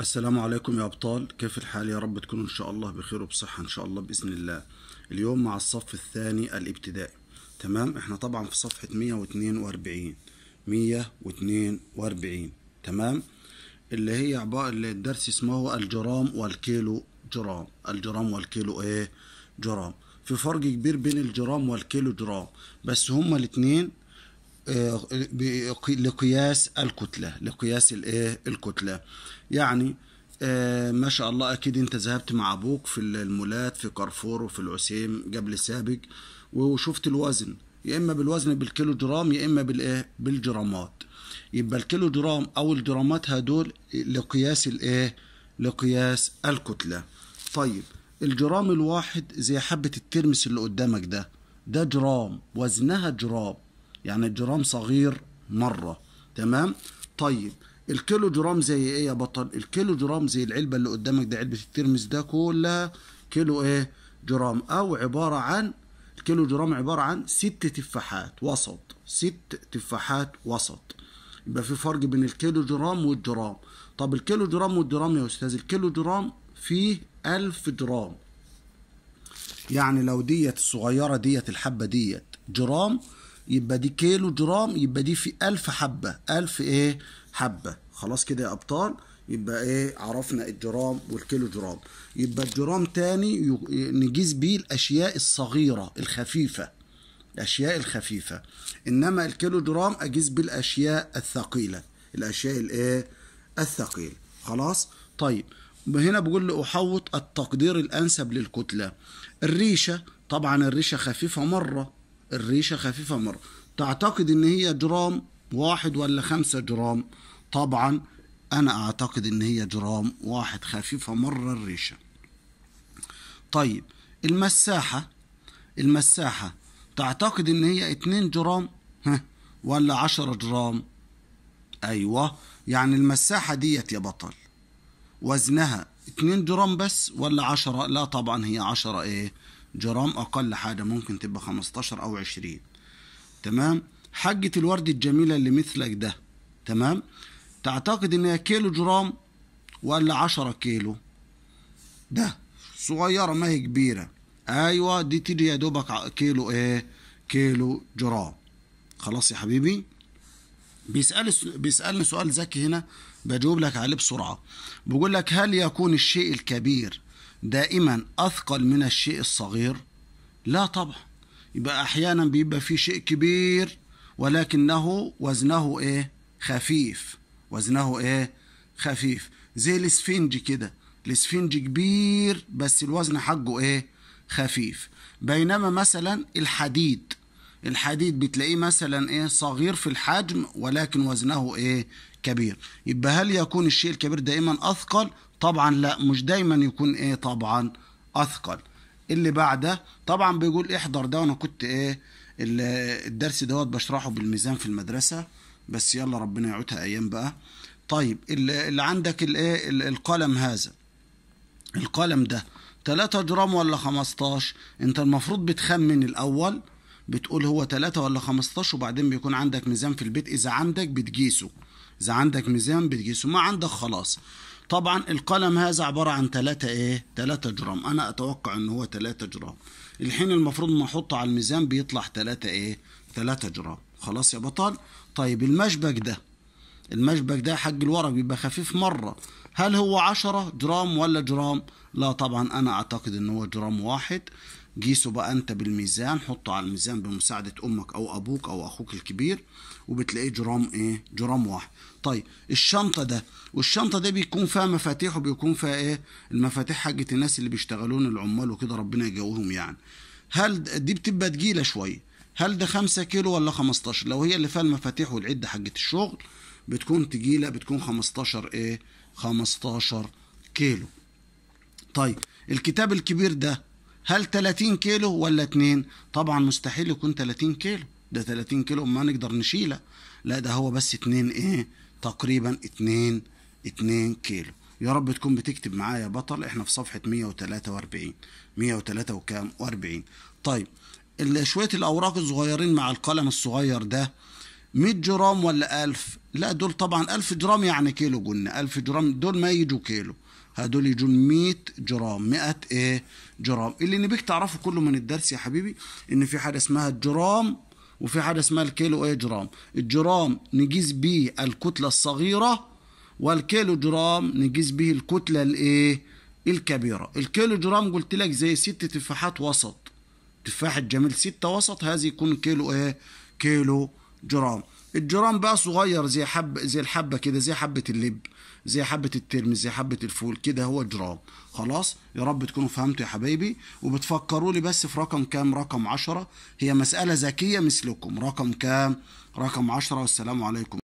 السلام عليكم يا أبطال كيف الحال يا رب تكونوا إن شاء الله بخير وبصحة إن شاء الله بإذن الله اليوم مع الصف الثاني الابتدائي تمام إحنا طبعا في صفحة 142 142 تمام اللي هي عبارة اللي الدرس اسمه الجرام والكيلو جرام الجرام والكيلو إيه جرام في فرق كبير بين الجرام والكيلو جرام بس هما الاتنين آه، لقياس الكتلة لقياس الايه الكتلة يعني آه، ما شاء الله اكيد انت ذهبت مع ابوك في المولات في كارفور وفي العسيم قبل سابق وشفت الوزن يا اما بالوزن بالكيلو جرام يا اما بالايه بالجرامات يبقى الكيلو جرام او الجرامات هدول لقياس الايه لقياس الكتله طيب الجرام الواحد زي حبه الترمس اللي قدامك ده ده جرام وزنها جرام يعني الجرام صغير مرة تمام طيب الكيلو جرام زي ايه يا بطل الكيلو جرام زي العلبة اللي قدامك ده علبة الترمس ده كلها كيلو ايه جرام او عبارة عن الكيلو جرام عبارة عن ست تفاحات وسط ست تفاحات وسط يبقى في فرق بين الكيلو جرام والجرام طب الكيلو جرام والجرام يا استاذ الكيلو جرام فيه ألف جرام يعني لو ديت الصغيرة ديت الحبة ديت جرام يبقى دي كيلو جرام يبقى دي في 1000 حبه 1000 ايه حبه خلاص كده يا ابطال يبقى ايه عرفنا الجرام والكيلو جرام يبقى الجرام تاني نقيس بيه الاشياء الصغيره الخفيفه الاشياء الخفيفه انما الكيلو جرام اقيس بالاشياء الثقيله الاشياء الايه الثقيله خلاص طيب هنا بقول لي احوط التقدير الانسب للكتله الريشه طبعا الريشه خفيفه مره الريشة خفيفة مرة تعتقد ان هي جرام واحد ولا خمسة جرام طبعا انا اعتقد ان هي جرام واحد خفيفة مرة الريشة طيب المساحة المساحة تعتقد ان هي اتنين جرام ها ولا عشرة جرام ايوه يعني المساحة ديت يا بطل وزنها 2 جرام بس ولا 10 لا طبعا هي 10 ايه جرام أقل حاجة ممكن تبقى 15 أو 20 تمام حجة الورد الجميلة اللي مثلك ده تمام تعتقد إن هي كيلو جرام ولا 10 كيلو ده صغيرة ما هي كبيرة أيوة دي تيجي يا دوبك كيلو إيه كيلو جرام خلاص يا حبيبي بيسأل بيسألني سؤال ذكي هنا بجاوب لك عليه بسرعة بيقول لك هل يكون الشيء الكبير دائما أثقل من الشيء الصغير لا طبعا يبقى أحيانا بيبقى في شيء كبير ولكنه وزنه إيه خفيف وزنه إيه خفيف زي الاسفنج كده الاسفنج كبير بس الوزن حقه إيه خفيف بينما مثلا الحديد الحديد بتلاقيه مثلا ايه صغير في الحجم ولكن وزنه ايه كبير يبقى هل يكون الشيء الكبير دائما اثقل طبعا لا مش دايما يكون ايه طبعا اثقل اللي بعده طبعا بيقول احضر ده وانا كنت ايه الدرس دوت بشرحه بالميزان في المدرسه بس يلا ربنا يعودها ايام بقى طيب اللي عندك الايه القلم هذا القلم ده 3 جرام ولا 15 انت المفروض بتخمن الاول بتقول هو 3 ولا 15 وبعدين بيكون عندك ميزان في البيت اذا عندك بتقيسه اذا عندك ميزان بتقيسه ما عندك خلاص طبعا القلم هذا عبارة عن 3 ايه 3 جرام انا اتوقع ان هو 3 جرام الحين المفروض ما احطه على الميزان بيطلع 3 ايه 3 جرام خلاص يا بطل طيب المشبك ده المشبك ده حج الورق بيبقى خفيف مرة هل هو 10 جرام ولا جرام لا طبعا انا اعتقد ان هو جرام واحد قيسه بقى انت بالميزان حطه على الميزان بمساعدة امك او ابوك او اخوك الكبير وبتلاقيه جرام ايه جرام واحد طيب الشنطة ده والشنطة ده بيكون فيها مفاتيح وبيكون فيها ايه المفاتيح حاجة الناس اللي بيشتغلون العمال وكده ربنا يجاوهم يعني هل دي بتبقى تقيلة شوية هل ده 5 كيلو ولا 15 لو هي اللي فيها المفاتيح والعدة حقة الشغل بتكون تقيلة بتكون 15 ايه 15 كيلو طيب الكتاب الكبير ده هل 30 كيلو ولا 2 طبعا مستحيل يكون 30 كيلو ده 30 كيلو ما نقدر نشيله لا ده هو بس 2 ايه تقريبا 2 2 كيلو يا رب تكون بتكتب معايا يا بطل احنا في صفحه 143 103 وكام 40 طيب شويه الاوراق الصغيرين مع القلم الصغير ده 100 جرام ولا 1000 لا دول طبعا 1000 جرام يعني كيلو جن 1000 جرام دول ما يجوا كيلو هدول يجوا 100 جرام 100 ايه جرام اللي نبيك تعرفه كله من الدرس يا حبيبي ان في حاجه اسمها الجرام وفي حاجه اسمها الكيلو ايه جرام الجرام نقيس بيه الكتله الصغيره والكيلو جرام نقيس به الكتله الايه الكبيره الكيلو جرام قلت لك زي ست تفاحات وسط تفاحه جميل ستة وسط هذه يكون كيلو ايه كيلو جرام الجرام بقى صغير زي حب زي الحبه كده زي حبه اللب زي حبه الترم زي حبه الفول كده هو جرام خلاص يا رب تكونوا فهمتوا يا حبايبي وبتفكروا لي بس في رقم كام رقم عشرة هي مساله ذكيه مثلكم رقم كام رقم عشرة والسلام عليكم